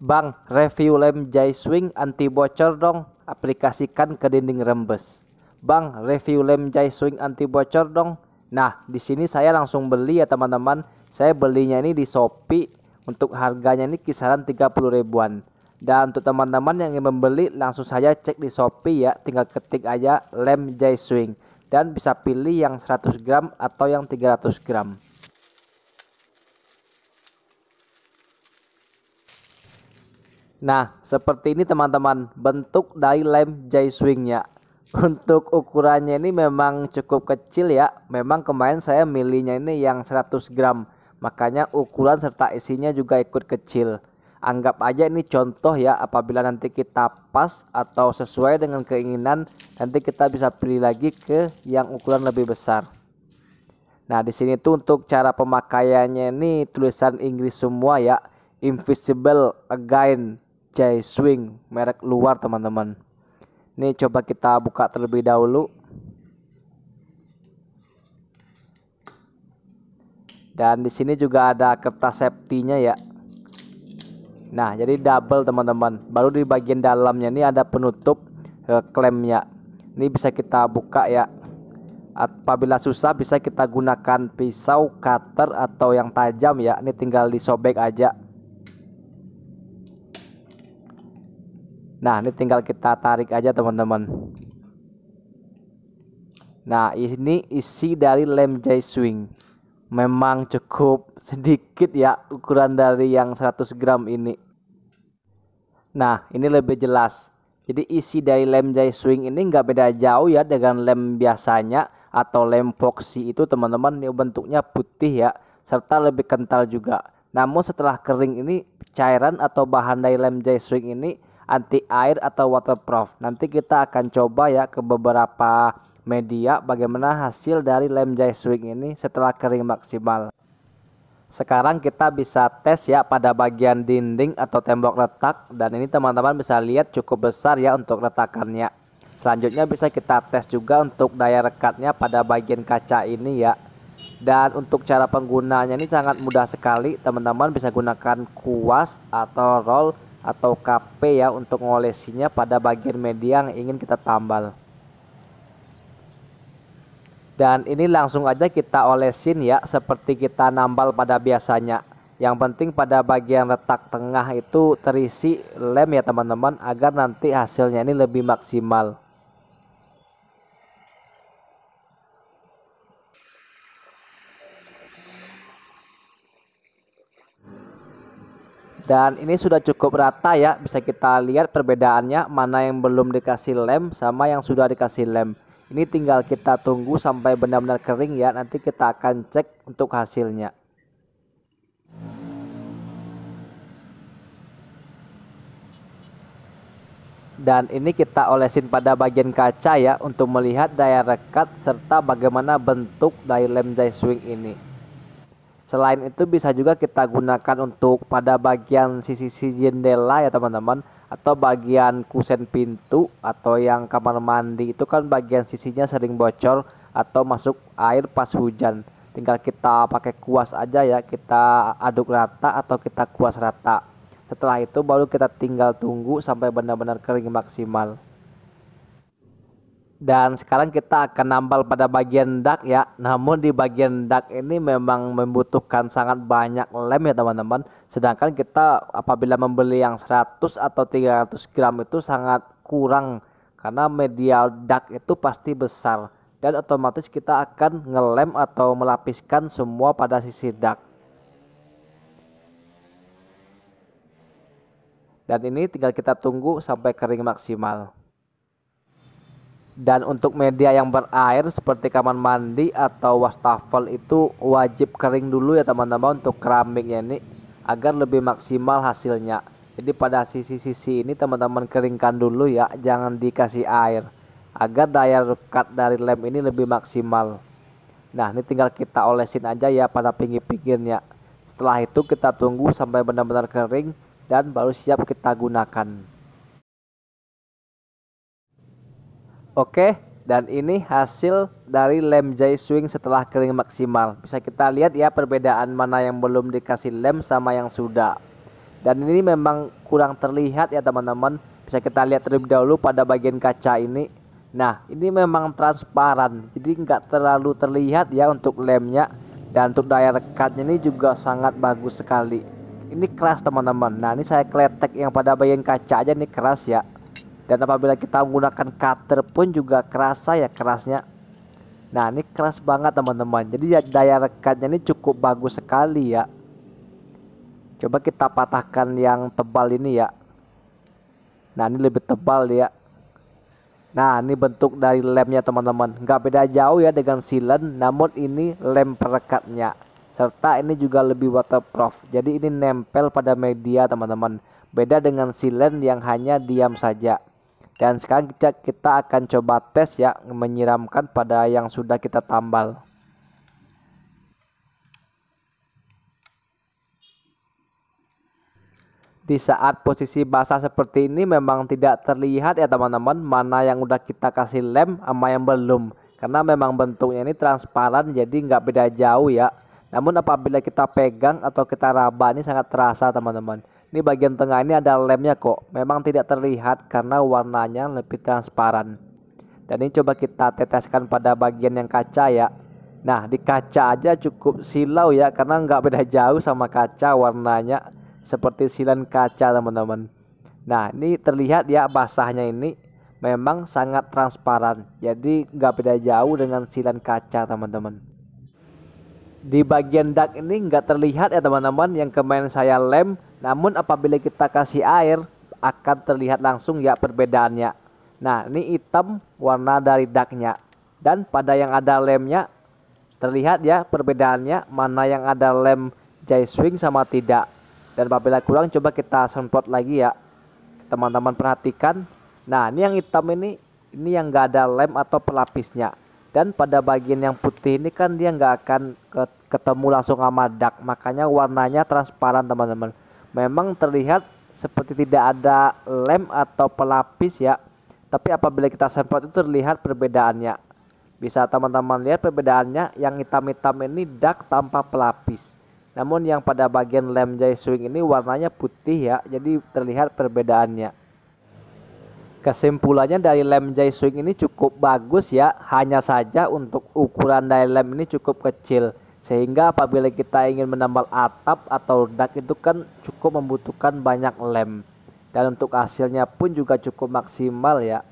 Bang, review lem Jai Swing anti bocor dong. Aplikasikan ke dinding rembes. Bang, review lem Jai Swing anti bocor dong. Nah, di sini saya langsung beli ya teman-teman. Saya belinya ini di Shopee untuk harganya ini kisaran 30 ribuan. Dan untuk teman-teman yang ingin membeli langsung saja cek di Shopee ya, tinggal ketik aja lem Jai Swing dan bisa pilih yang 100 gram atau yang 300 gram. Nah, seperti ini teman-teman, bentuk dari lem J swingnya. Untuk ukurannya ini memang cukup kecil ya. Memang kemarin saya milihnya ini yang 100 gram. Makanya ukuran serta isinya juga ikut kecil. Anggap aja ini contoh ya apabila nanti kita pas atau sesuai dengan keinginan nanti kita bisa pilih lagi ke yang ukuran lebih besar. Nah, di sini tuh untuk cara pemakaiannya ini tulisan Inggris semua ya. Invisible again J Swing merek luar teman-teman ini coba kita buka terlebih dahulu dan di sini juga ada kertas safety-nya ya nah jadi double teman-teman baru di bagian dalamnya ini ada penutup eh, klemnya ini bisa kita buka ya apabila susah bisa kita gunakan pisau cutter atau yang tajam ya ini tinggal disobek aja Nah, ini tinggal kita tarik aja teman-teman. Nah, ini isi dari lem J swing. Memang cukup sedikit ya ukuran dari yang 100 gram ini. Nah, ini lebih jelas. Jadi isi dari lem J swing ini nggak beda jauh ya dengan lem biasanya atau lem foxy itu teman-teman. Ini bentuknya putih ya, serta lebih kental juga. Namun setelah kering ini cairan atau bahan dari lem J swing ini anti air atau waterproof. Nanti kita akan coba ya ke beberapa media bagaimana hasil dari lem jahit swing ini setelah kering maksimal. Sekarang kita bisa tes ya pada bagian dinding atau tembok retak dan ini teman-teman bisa lihat cukup besar ya untuk retakannya. Selanjutnya bisa kita tes juga untuk daya rekatnya pada bagian kaca ini ya. Dan untuk cara penggunaannya ini sangat mudah sekali teman-teman bisa gunakan kuas atau roll atau KP ya untuk ngolesinya pada bagian media yang ingin kita tambal. Dan ini langsung aja kita olesin ya seperti kita nambal pada biasanya. Yang penting pada bagian retak tengah itu terisi lem ya teman-teman agar nanti hasilnya ini lebih maksimal. Dan ini sudah cukup rata ya, bisa kita lihat perbedaannya mana yang belum dikasih lem sama yang sudah dikasih lem. Ini tinggal kita tunggu sampai benar-benar kering ya, nanti kita akan cek untuk hasilnya. Dan ini kita olesin pada bagian kaca ya untuk melihat daya rekat serta bagaimana bentuk dari lem jai swing ini. Selain itu bisa juga kita gunakan untuk pada bagian sisi-sisi jendela ya teman-teman atau bagian kusen pintu atau yang kamar mandi itu kan bagian sisinya sering bocor atau masuk air pas hujan. Tinggal kita pakai kuas aja ya, kita aduk rata atau kita kuas rata. Setelah itu baru kita tinggal tunggu sampai benar-benar kering maksimal. Dan sekarang kita akan nambal pada bagian dak ya. Namun di bagian dak ini memang membutuhkan sangat banyak lem ya teman-teman. Sedangkan kita apabila membeli yang 100 atau 300 gram itu sangat kurang karena medial dak itu pasti besar dan otomatis kita akan ngelem atau melapiskan semua pada sisi dak. Dan ini tinggal kita tunggu sampai kering maksimal. Dan untuk media yang berair seperti kamar mandi atau wastafel itu wajib kering dulu ya teman-teman untuk keramiknya ini agar lebih maksimal hasilnya. Jadi pada sisi-sisi ini teman-teman keringkan dulu ya, jangan dikasih air agar daya rekat dari lem ini lebih maksimal. Nah, ini tinggal kita olesin aja ya pada pinggir-pinggirnya. Setelah itu kita tunggu sampai benar-benar kering dan baru siap kita gunakan. Oke, dan ini hasil dari lem jai swing setelah kering maksimal. Bisa kita lihat ya perbedaan mana yang belum dikasih lem sama yang sudah. Dan ini memang kurang terlihat ya teman-teman. Bisa kita lihat terlebih dahulu pada bagian kaca ini. Nah, ini memang transparan. Jadi nggak terlalu terlihat ya untuk lemnya. Dan untuk daya rekatnya ini juga sangat bagus sekali. Ini keras teman-teman. Nah, ini saya kletek yang pada bagian kaca aja ini keras ya dan apabila kita menggunakan cutter pun juga kerasa ya kerasnya nah ini keras banget teman-teman jadi ya, daya rekatnya ini cukup bagus sekali ya coba kita patahkan yang tebal ini ya nah ini lebih tebal ya nah ini bentuk dari lemnya teman-teman nggak beda jauh ya dengan silen namun ini lem perekatnya serta ini juga lebih waterproof jadi ini nempel pada media teman-teman beda dengan silen yang hanya diam saja dan sekarang kita, kita akan coba tes ya menyiramkan pada yang sudah kita tambal. Di saat posisi basah seperti ini memang tidak terlihat ya teman-teman mana yang udah kita kasih lem sama yang belum. Karena memang bentuknya ini transparan jadi nggak beda jauh ya. Namun apabila kita pegang atau kita raba ini sangat terasa teman-teman. Ini bagian tengah ini ada lemnya kok. Memang tidak terlihat karena warnanya lebih transparan. Dan ini coba kita teteskan pada bagian yang kaca ya. Nah di kaca aja cukup silau ya karena nggak beda jauh sama kaca warnanya seperti silan kaca teman-teman. Nah ini terlihat ya basahnya ini memang sangat transparan. Jadi nggak beda jauh dengan silan kaca teman-teman di bagian dark ini nggak terlihat ya teman-teman yang kemarin saya lem namun apabila kita kasih air akan terlihat langsung ya perbedaannya. Nah, ini hitam warna dari daknya dan pada yang ada lemnya terlihat ya perbedaannya mana yang ada lem jai swing sama tidak. Dan apabila kurang coba kita semprot lagi ya. Teman-teman perhatikan. Nah, ini yang hitam ini ini yang enggak ada lem atau pelapisnya. Dan pada bagian yang putih ini kan dia nggak akan ketemu langsung sama dak, makanya warnanya transparan teman-teman memang terlihat seperti tidak ada lem atau pelapis ya. Tapi apabila kita semprot itu terlihat perbedaannya. Bisa teman-teman lihat perbedaannya yang hitam-hitam ini dark tanpa pelapis. Namun yang pada bagian lem jai swing ini warnanya putih ya, jadi terlihat perbedaannya. Kesimpulannya dari lem jai swing ini cukup bagus ya, hanya saja untuk ukuran dari lem ini cukup kecil sehingga apabila kita ingin menambal atap atau dak itu kan cukup membutuhkan banyak lem dan untuk hasilnya pun juga cukup maksimal ya